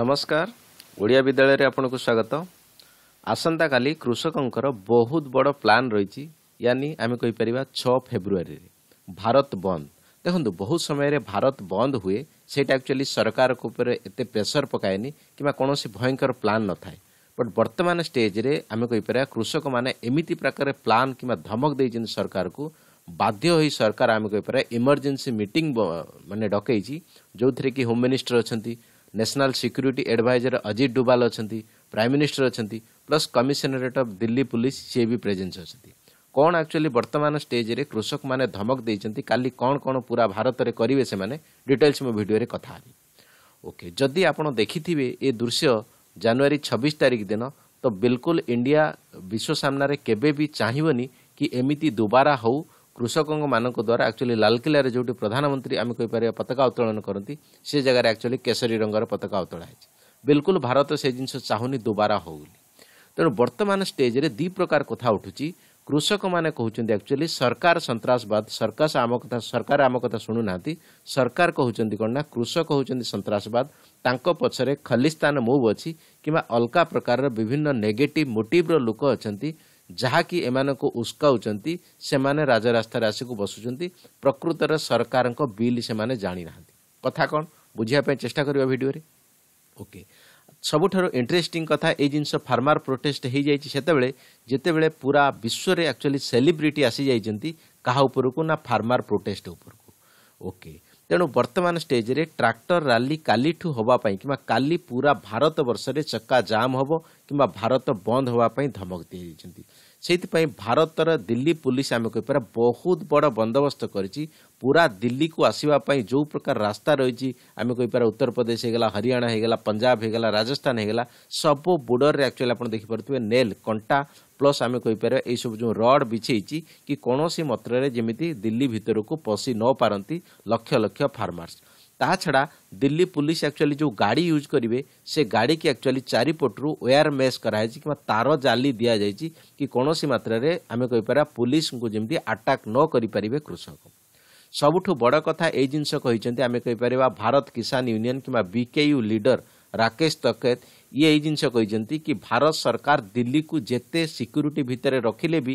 ନମସ୍କାର ଓଡ଼ିଆ ବିଦ୍ୟାଳୟରେ ଆପଣଙ୍କୁ ସ୍ୱାଗତ ଆସନ୍ତାକାଲି କୃଷକଙ୍କର ବହୁତ ବଡ଼ ପ୍ଲାନ୍ ରହିଛି ୟାନି ଆମେ କହିପାରିବା ଛଅ ଫେବୃଆରୀରେ ଭାରତ ବନ୍ଦ ଦେଖନ୍ତୁ ବହୁତ ସମୟରେ ଭାରତ ବନ୍ଦ ହୁଏ ସେଇଟା ଆକ୍ଚୁଆଲି ସରକାରଙ୍କ ଉପରେ ଏତେ ପ୍ରେସର ପକାଏନି କିମ୍ବା କୌଣସି ଭୟଙ୍କର ପ୍ଲାନ୍ ନଥାଏ ବଟ୍ ବର୍ତ୍ତମାନ ଷ୍ଟେଜ୍ରେ ଆମେ କହିପାରିବା କୃଷକମାନେ ଏମିତି ପ୍ରକାର ପ୍ଲାନ୍ କିମ୍ବା ଧମକ ଦେଇଛନ୍ତି ସରକାରକୁ ବାଧ୍ୟ ହୋଇ ସରକାର ଆମେ କହିପାରିବା ଇମର୍ଜେନ୍ସି ମିଟିଂ ମାନେ ଡକେଇଛି ଯେଉଁଥିରେ କି ହୋମ୍ ମିନିଷ୍ଟର ଅଛନ୍ତି national security adviser Ajit Doval ଅଛନ୍ତି ପ୍ରାଇମ୍ ମିନିଷ୍ଟର ଅଛନ୍ତି plus commissionerate of Delhi police ସିଏ ବି ପ୍ରେଜେନ୍ସ ଅଛନ୍ତି କ'ଣ ଆକ୍ଚୁଆଲି ବର୍ତ୍ତମାନ ଷ୍ଟେଜ୍ରେ କୃଷକମାନେ ଧମକ ଦେଇଛନ୍ତି କାଲି କ'ଣ କ'ଣ ପୁରା ଭାରତରେ କରିବେ ସେମାନେ ଡିଟେଲ୍ସ ମୁଁ ଭିଡ଼ିଓରେ କଥା ହେବି ଓକେ ଯଦି ଆପଣ ଦେଖିଥିବେ ଏ ଦୃଶ୍ୟ ଜାନୁଆରୀ ଛବିଶ ତାରିଖ ଦିନ ତ ବିଲକୁଲ ଇଣ୍ଡିଆ ବିଶ୍ୱ ସାମ୍ନାରେ କେବେ ବି ଚାହିଁବନି କି ଏମିତି ଦୁବାରା ହେଉ କୃଷକଙ୍କମାନଙ୍କ ଦ୍ୱାରା ଆକ୍ଚୁଆଲି ଲାଲକିଲ୍ଲାରେ ଯେଉଁଠି ପ୍ରଧାନମନ୍ତ୍ରୀ ଆମେ କହିପାରିବା ପତାକା ଉତ୍ତୋଳନ କରନ୍ତି ସେ ଜାଗାରେ ଆକ୍ଚୁଆଲି କେଶରୀ ରଙ୍ଗର ପତାକା ଉତ୍ତୋଳା ହେଇଛି ବିଲକୁଲ ଭାରତ ସେ ଜିନିଷ ଚାହୁଁନି ଦୁବାରା ହଉନି ତେଣୁ ବର୍ତ୍ତମାନ ଷ୍ଟେଜ୍ରେ ଦୁଇ ପ୍ରକାର କଥା ଉଠୁଛି କୃଷକମାନେ କହୁଛନ୍ତି ଆକ୍ଚୁଆଲି ସରକାର ସନ୍ତାସବାଦ ସରକାର ଆମ କଥା ସରକାର ଆମ କଥା ଶୁଣୁନାହାନ୍ତି ସରକାର କହୁଛନ୍ତି କ'ଣ ନା କୃଷକ ହେଉଛନ୍ତି ସନ୍ତାସବାଦ ତାଙ୍କ ପଛରେ ଖଲିସ୍ତାନ ମୁଭ୍ ଅଛି କିମ୍ବା ଅଲଗା ପ୍ରକାରର ବିଭିନ୍ନ ନେଗେଟିଭ୍ ମୋଟିଭ୍ର ଲୋକ ଅଛନ୍ତି ଯାହାକି ଏମାନଙ୍କୁ ଉସ୍କାଉଛନ୍ତି ସେମାନେ ରାଜରାସ୍ତାରେ ଆସିକି ବସୁଛନ୍ତି ପ୍ରକୃତରେ ସରକାରଙ୍କ ବିଲ୍ ସେମାନେ ଜାଣିନାହାନ୍ତି କଥା କ'ଣ ବୁଝିବା ପାଇଁ ଚେଷ୍ଟା କରିବା ଭିଡ଼ିଓରେ ଓକେ ସବୁଠାରୁ ଇଣ୍ଟରେଷ୍ଟିଂ କଥା ଏଇ ଜିନିଷ ଫାର୍ମାର ପ୍ରୋଟେଷ୍ଟ ହୋଇଯାଇଛି ସେତେବେଳେ ଯେତେବେଳେ ପୁରା ବିଶ୍ୱରେ ଆକ୍ଚୁଆଲି ସେଲିବ୍ରିଟି ଆସିଯାଇଛନ୍ତି କାହା ଉପରକୁ ନା ଫାର୍ମାର ପ୍ରୋଟେଷ୍ଟ ଉପରକୁ ଓକେ ତେଣୁ ବର୍ତ୍ତମାନ ଷ୍ଟେଜରେ ଟ୍ରାକ୍ଟର ରାଲି କାଲିଠୁ ହେବା ପାଇଁ କିମ୍ବା କାଲି ପୁରା ଭାରତ ବର୍ଷରେ ଚକା ଜାମ୍ ହେବ କିମ୍ବା ଭାରତ ବନ୍ଦ ହେବା ପାଇଁ ଧମକ ଦିଆଯାଇଛନ୍ତି ସେଇଥିପାଇଁ ଭାରତର ଦିଲ୍ଲୀ ପୋଲିସ ଆମେ କହିପାରିବା ବହୁତ ବଡ଼ ବନ୍ଦୋବସ୍ତ କରିଛି ପୁରା ଦିଲ୍ଲୀକୁ ଆସିବା ପାଇଁ ଯେଉଁ ପ୍ରକାର ରାସ୍ତା ରହିଛି ଆମେ କହିପାରିବା ଉତ୍ତରପ୍ରଦେଶ ହେଇଗଲା ହରିୟାଣା ହେଇଗଲା ପଞ୍ଜାବ ହେଇଗଲା ରାଜସ୍ଥାନ ହେଇଗଲା ସବୁ ବୋର୍ଡରରେ ଆକ୍ଚୁଆଲି ଆପଣ ଦେଖିପାରୁଥିବେ ନେଲ୍ କଣ୍ଟା ପ୍ଲସ୍ ଆମେ କହିପାରିବା ଏହିସବୁ ଯେଉଁ ରଡ୍ ବିଛେଇଛି କି କୌଣସି ମାତ୍ରାରେ ଯେମିତି ଦିଲ୍ଲୀ ଭିତରକୁ ପଶି ନ ପାରନ୍ତି ଲକ୍ଷ ଲକ୍ଷ ଫାର୍ମର୍ସ ତାହା ଛଡ଼ା ଦିଲ୍ଲୀ ପୁଲିସ ଆକ୍ଚୁଆଲି ଯେଉଁ ଗାଡ଼ି ୟୁଜ୍ କରିବେ ସେ ଗାଡ଼ିକି ଆକ୍ଚୁଆଲି ଚାରିପଟରୁ ୱେୟାର ମେସ୍ କରାହେଇଛି କିମ୍ବା ତାର ଜାଲି ଦିଆଯାଇଛି କି କୌଣସି ମାତ୍ରାରେ ଆମେ କହିପାରିବା ପୁଲିସଙ୍କୁ ଯେମିତି ଆଟାକ୍ ନ କରିପାରିବେ କୃଷକ ସବୁଠୁ ବଡ଼ କଥା ଏଇ ଜିନିଷ କହିଛନ୍ତି ଆମେ କହିପାରିବା ଭାରତ କିଷାନ ୟୁନିୟନ କିମ୍ବା ବିକେୟୁ ଲିଡର ରାକେଶ ତକେତ ଇଏ ଏଇ ଜିନିଷ କହିଛନ୍ତି କି ଭାରତ ସରକାର ଦିଲ୍ଲୀକୁ ଯେତେ ସିକ୍ୟୁରିଟି ଭିତରେ ରଖିଲେ ବି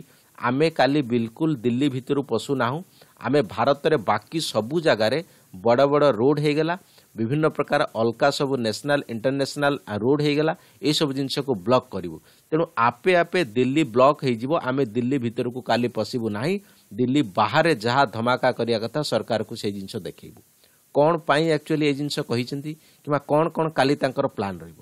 ଆମେ କାଲି ବିଲକୁଲ ଦିଲ୍ଲୀ ଭିତରୁ ପଶୁ ନାହୁଁ ଆମେ ଭାରତରେ ବାକି ସବୁ ଜାଗାରେ ବଡ଼ ବଡ଼ ରୋଡ଼ ହୋଇଗଲା ବିଭିନ୍ନ ପ୍ରକାର ଅଲକା ସବୁ ନ୍ୟାସନାଲ ଇଣ୍ଟରନ୍ୟାସନାଲ ରୋଡ଼ ହୋଇଗଲା ଏସବୁ ଜିନିଷକୁ ବ୍ଲକ୍ କରିବୁ ତେଣୁ ଆପେ ଆପେ ଦିଲ୍ଲୀ ବ୍ଲକ୍ ହୋଇଯିବ ଆମେ ଦିଲ୍ଲୀ ଭିତରକୁ କାଲି ପଶିବୁ ନାହିଁ ଦିଲ୍ଲୀ ବାହାରେ ଯାହା ଧମାକା କରିବା କଥା ସରକାରକୁ ସେ ଜିନିଷ ଦେଖାଇବୁ କ'ଣ ପାଇଁ ଆକ୍ଚୁଆଲି ଏ ଜିନିଷ କହିଛନ୍ତି କିମ୍ବା କ'ଣ କ'ଣ କାଲି ତାଙ୍କର ପ୍ଲାନ୍ ରହିବ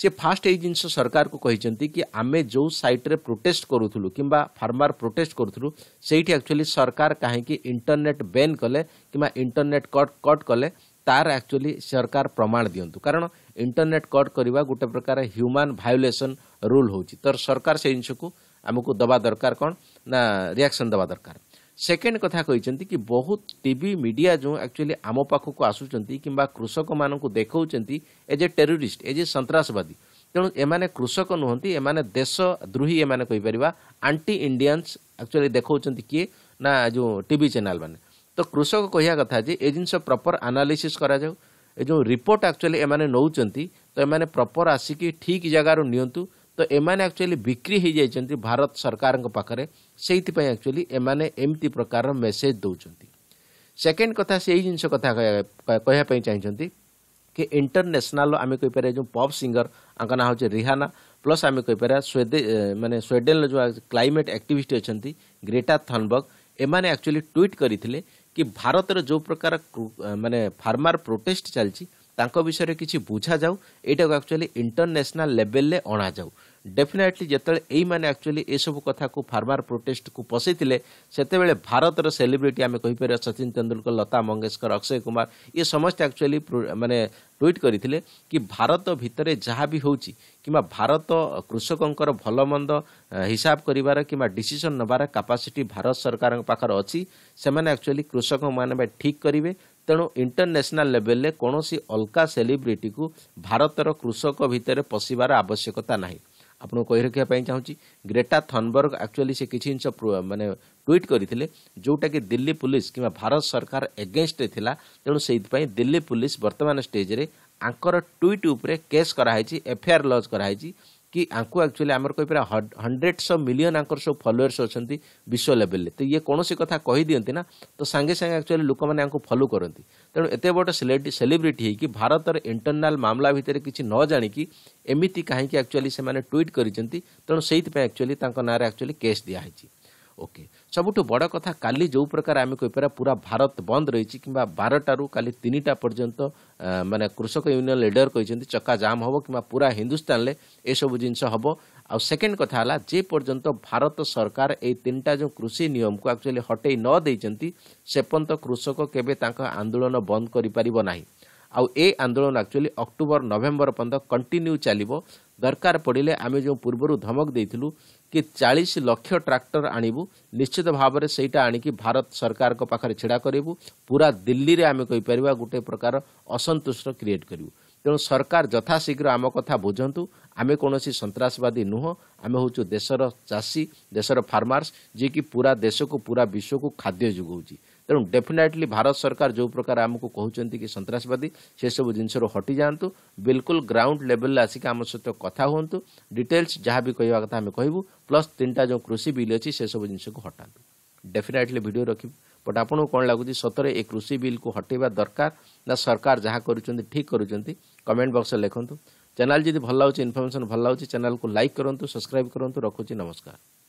ସେ ଫାଷ୍ଟ ଏଇ ଜିନିଷ ସରକାରକୁ କହିଛନ୍ତି କି ଆମେ ଯେଉଁ ସାଇଟ୍ରେ ପ୍ରୋଟେଷ୍ଟ କରୁଥିଲୁ କିମ୍ବା ଫାର୍ମର ପ୍ରୋଟେଷ୍ଟ କରୁଥିଲୁ ସେଇଠି ଆକ୍ଚୁଆଲି ସରକାର କାହିଁକି ଇଣ୍ଟରନେଟ୍ ବେନ୍ କଲେ କିମ୍ବା ଇଣ୍ଟରନେଟ୍ କଟ୍ କଟ୍ କଲେ ତାର ଆକ୍ଚୁଆଲି ସରକାର ପ୍ରମାଣ ଦିଅନ୍ତୁ କାରଣ ଇଣ୍ଟରନେଟ୍ କଟ୍ କରିବା ଗୋଟେ ପ୍ରକାର ହ୍ୟୁମାନ୍ ଭାୟୋଲେସନ୍ ରୁଲ୍ ହେଉଛି ତ ସରକାର ସେଇ ଜିନିଷକୁ ଆମକୁ ଦେବା ଦରକାର କ'ଣ ନା ରିଆକ୍ସନ୍ ଦେବା ଦରକାର ସେକେଣ୍ଡ କଥା କହିଛନ୍ତି କି ବହୁତ ଟିଭି ମିଡ଼ିଆ ଯେଉଁ ଆକ୍ଚୁଆଲି ଆମ ପାଖକୁ ଆସୁଛନ୍ତି କିମ୍ବା କୃଷକମାନଙ୍କୁ ଦେଖାଉଛନ୍ତି as a terrorist as a ସନ୍ତାସବାଦୀ ତେଣୁ ଏମାନେ କୃଷକ ନୁହନ୍ତି ଏମାନେ ଦେଶ ଦ୍ରୋହୀ ଏମାନେ କହିପାରିବା ଆଣ୍ଟି ଇଣ୍ଡିଆନ୍ସ ଆକ୍ଚୁଆଲି ଦେଖାଉଛନ୍ତି କିଏ ନା ଯେଉଁ ଟିଭି ଚ୍ୟାନେଲ୍ମାନେ ତ କୃଷକ କହିବା କଥା ଯେ ଏ ଜିନିଷ ପ୍ରପର୍ ଆନାଲିସିସ୍ କରାଯାଉ ଏ ଯେଉଁ ରିପୋର୍ଟ ଆକ୍ଚୁଆଲି ଏମାନେ ନେଉଛନ୍ତି ତ ଏମାନେ ପ୍ରପର୍ ଆସିକି ଠିକ୍ ଜାଗାରୁ ନିଅନ୍ତୁ ତ ଏମାନେ ଆକ୍ଚୁଆଲି ବିକ୍ରି ହୋଇଯାଇଛନ୍ତି ଭାରତ ସରକାରଙ୍କ ପାଖରେ ସେଇଥିପାଇଁ ଆକ୍ଚୁଆଲି ଏମାନେ ଏମିତି ପ୍ରକାରର ମେସେଜ୍ ଦେଉଛନ୍ତି ସେକେଣ୍ଡ କଥା ସେଇ ଜିନିଷ କଥା କହିବା ପାଇଁ ଚାହିଁଛନ୍ତି କି ଇଣ୍ଟରନ୍ୟାସନାଲ୍ ଆମେ କହିପାରିବା ଯେଉଁ ପପ୍ ସିଙ୍ଗର ଆଙ୍କ ନାଁ ହେଉଛି ରିହାନା ପ୍ଲସ୍ ଆମେ କହିପାରିବା ସ୍ୱେଦେ ମାନେ ସ୍ୱିଡେନ୍ର ଯେଉଁ କ୍ଲାଇମେଟ୍ ଆକ୍ଟିଭିଷ୍ଟ ଅଛନ୍ତି ଗ୍ରେଟା ଥନବର୍ଗ ଏମାନେ ଆକ୍ଚୁଆଲି ଟ୍ୱିଟ୍ କରିଥିଲେ କି ଭାରତର ଯେଉଁ ପ୍ରକାର ମାନେ ଫାର୍ମାର ପ୍ରୋଟେଷ୍ଟ ଚାଲିଛି ତାଙ୍କ ବିଷୟରେ କିଛି ବୁଝାଯାଉ ଏଇଟାକୁ ଆକ୍ଚୁଆଲି ଇଣ୍ଟରନ୍ୟାସନାଲ୍ ଲେଭେଲ୍ରେ ଅଣାଯାଉ ଡେଫିନେଟଲି ଯେତେବେଳେ ଏଇମାନେ ଆକ୍ଚୁଆଲି ଏସବୁ କଥାକୁ ଫାର୍ମାର ପ୍ରୋଟେଷ୍ଟକୁ ପଶେଇଥିଲେ ସେତେବେଳେ ଭାରତର ସେଲିବ୍ରିଟି ଆମେ କହିପାରିବା ସଚିନ ତେନ୍ଦୁଲକର ଲତା ମଙ୍ଗେଶକର ଅକ୍ଷୟ କୁମାର ଇଏ ସମସ୍ତେ ଆକ୍ଚୁଆଲି ମାନେ ଟ୍ୱିଟ୍ କରିଥିଲେ କି ଭାରତ ଭିତରେ ଯାହା ବି ହେଉଛି କିମ୍ବା ଭାରତ କୃଷକଙ୍କର ଭଲମନ୍ଦ ହିସାବ କରିବାର କିମ୍ବା ଡିସିସନ୍ ନେବାର କାପାସିଟି ଭାରତ ସରକାରଙ୍କ ପାଖରେ ଅଛି ସେମାନେ ଆକ୍ଚୁଆଲି କୃଷକମାନେ ଠିକ୍ କରିବେ ତେଣୁ ଇଣ୍ଟରନ୍ୟାସନାଲ୍ ଲେଭେଲରେ କୌଣସି ଅଲଗା ସେଲିବ୍ରିଟିକୁ ଭାରତର କୃଷକ ଭିତରେ ପଶିବାର ଆବଶ୍ୟକତା ନାହିଁ ଆପଣଙ୍କୁ କହି ରଖିବା ପାଇଁ ଚାହୁଁଛି ଗ୍ରେଟା ଥନବର୍ଗ ଆକ୍ଚୁଆଲି ସେ କିଛି ଜିନିଷ ମାନେ ଟ୍ୱିଟ୍ କରିଥିଲେ ଯେଉଁଟାକି ଦିଲ୍ଲୀ ପୁଲିସ୍ କିମ୍ବା ଭାରତ ସରକାର ଏଗେନ୍ଷ୍ଟରେ ଥିଲା ତେଣୁ ସେଇଥିପାଇଁ ଦିଲ୍ଲୀ ପୁଲିସ୍ ବର୍ତ୍ତମାନ ଷ୍ଟେଜ୍ରେ ଆଙ୍କର ଟ୍ୱିଟ୍ ଉପରେ କେସ୍ କରାହୋଇଛି ଏଫ୍ଆଇଆର୍ ଲଜ୍ କରାହୋଇଛି कि आंकु एक्चुअली आमर कहीपर हंड्रेड्स अफ मिलियन आंकर सब फलोअर्स अच्छा विश्व लेवल तो ये कौन कथा कही दिखती ना तो सांगे सांगे एक्चुअली लोक मैंने फलो करती तेणु एत बड़ सेलिब्रिटी हो भारत इंटरनाल मामला भितर किसी न जाणी एमती कहीं एक्चुअली से ट्विट कर तेणु से एक्चुअली ना एक्चुअली केस दिखाई ଓକେ ସବୁଠୁ ବଡ଼ କଥା କାଲି ଯେଉଁ ପ୍ରକାର ଆମେ କହିପାରିବା ପୁରା ଭାରତ ବନ୍ଦ ରହିଛି କିମ୍ବା ବାରଟାରୁ କାଲି ତିନିଟା ପର୍ଯ୍ୟନ୍ତ ମାନେ କୃଷକ ୟୁନିୟନ ଲିଡର କହିଛନ୍ତି ଚକା ଜାମ୍ ହେବ କିମ୍ବା ପୁରା ହିନ୍ଦୁସ୍ତାନରେ ଏସବୁ ଜିନିଷ ହେବ ଆଉ ସେକେଣ୍ଡ କଥା ହେଲା ଯେପର୍ଯ୍ୟନ୍ତ ଭାରତ ସରକାର ଏଇ ତିନିଟା ଯେଉଁ କୃଷି ନିୟମକୁ ଆକ୍ଚୁଆଲି ହଟେଇ ନ ଦେଇଛନ୍ତି ସେପର୍ଯ୍ୟନ୍ତ କୃଷକ କେବେ ତାଙ୍କ ଆନ୍ଦୋଳନ ବନ୍ଦ କରିପାରିବ ନାହିଁ ଆଉ ଏ ଆନ୍ଦୋଳନ ଆକ୍ଚୁଆଲି ଅକ୍ଟୋବର ନଭେମ୍ବର ପର୍ଯ୍ୟନ୍ତ କଣ୍ଟିନ୍ୟୁ ଚାଲିବ ଦରକାର ପଡ଼ିଲେ ଆମେ ଯେଉଁ ପୂର୍ବରୁ ଧମକ ଦେଇଥିଲୁ କି ଚାଳିଶ ଲକ୍ଷ ଟ୍ରାକ୍ଟର ଆଣିବୁ ନିଶ୍ଚିତ ଭାବରେ ସେଇଟା ଆଣିକି ଭାରତ ସରକାରଙ୍କ ପାଖରେ ଛିଡ଼ା କରିବୁ ପୁରା ଦିଲ୍ଲୀରେ ଆମେ କହିପାରିବା ଗୋଟେ ପ୍ରକାର ଅସନ୍ତୁଷ୍ଟ କ୍ରିଏଟ୍ କରିବୁ ତେଣୁ ସରକାର ଯଥାଶୀଘ୍ର ଆମ କଥା ବୁଝନ୍ତୁ ଆମେ କୌଣସି ସନ୍ତାସବାଦୀ ନୁହଁ ଆମେ ହେଉଛୁ ଦେଶର ଚାଷୀ ଦେଶର ଫାର୍ମର୍ସ ଯିଏକି ପୁରା ଦେଶକୁ ପୁରା ବିଶ୍ୱକୁ ଖାଦ୍ୟ ଯୋଗାଉଛି ତେଣୁ ଡେଫିନାଇଟଲି ଭାରତ ସରକାର ଯେଉଁ ପ୍ରକାର ଆମକୁ କହୁଛନ୍ତି କି ସନ୍ତାସବାଦୀ ସେସବୁ ଜିନିଷରୁ ହଟି ଯାଆନ୍ତୁ ବିଲକୁଲ ଗ୍ରାଉଣ୍ଡ ଲେଭେଲରେ ଆସିକି ଆମ ସହିତ କଥା ହୁଅନ୍ତୁ ଡିଟେଲ୍ସ ଯାହା ବି କହିବା କଥା ଆମେ କହିବୁ ପ୍ଲସ୍ ତିନିଟା ଯେଉଁ କୃଷି ବିଲ୍ ଅଛି ସେସବୁ ଜିନିଷକୁ ହଟାନ୍ତୁ ଡେଫିନାଇଟଲି ଭିଡ଼ିଓ ରଖିବୁ ବଟ୍ ଆପଣଙ୍କୁ କ'ଣ ଲାଗୁଛି ସତରେ ଏ କୃଷି ବିଲ୍କୁ ହଟେଇବା ଦରକାର ନା ସରକାର ଯାହା କରୁଛନ୍ତି ଠିକ୍ କରୁଛନ୍ତି କମେଣ୍ଟ ବକ୍ସରେ ଲେଖନ୍ତୁ ଚ୍ୟାନେଲ୍ ଯଦି ଭଲ ଲାଗୁଛି ଇନଫର୍ମେସନ୍ ଭଲ ଲାଗୁଛି ଚ୍ୟାନେଲ୍କୁ ଲାଇକ୍ କରନ୍ତୁ ସବସ୍କ୍ରାଇବ୍ କରନ୍ତୁ ରଖୁଛି ନମସ୍କାର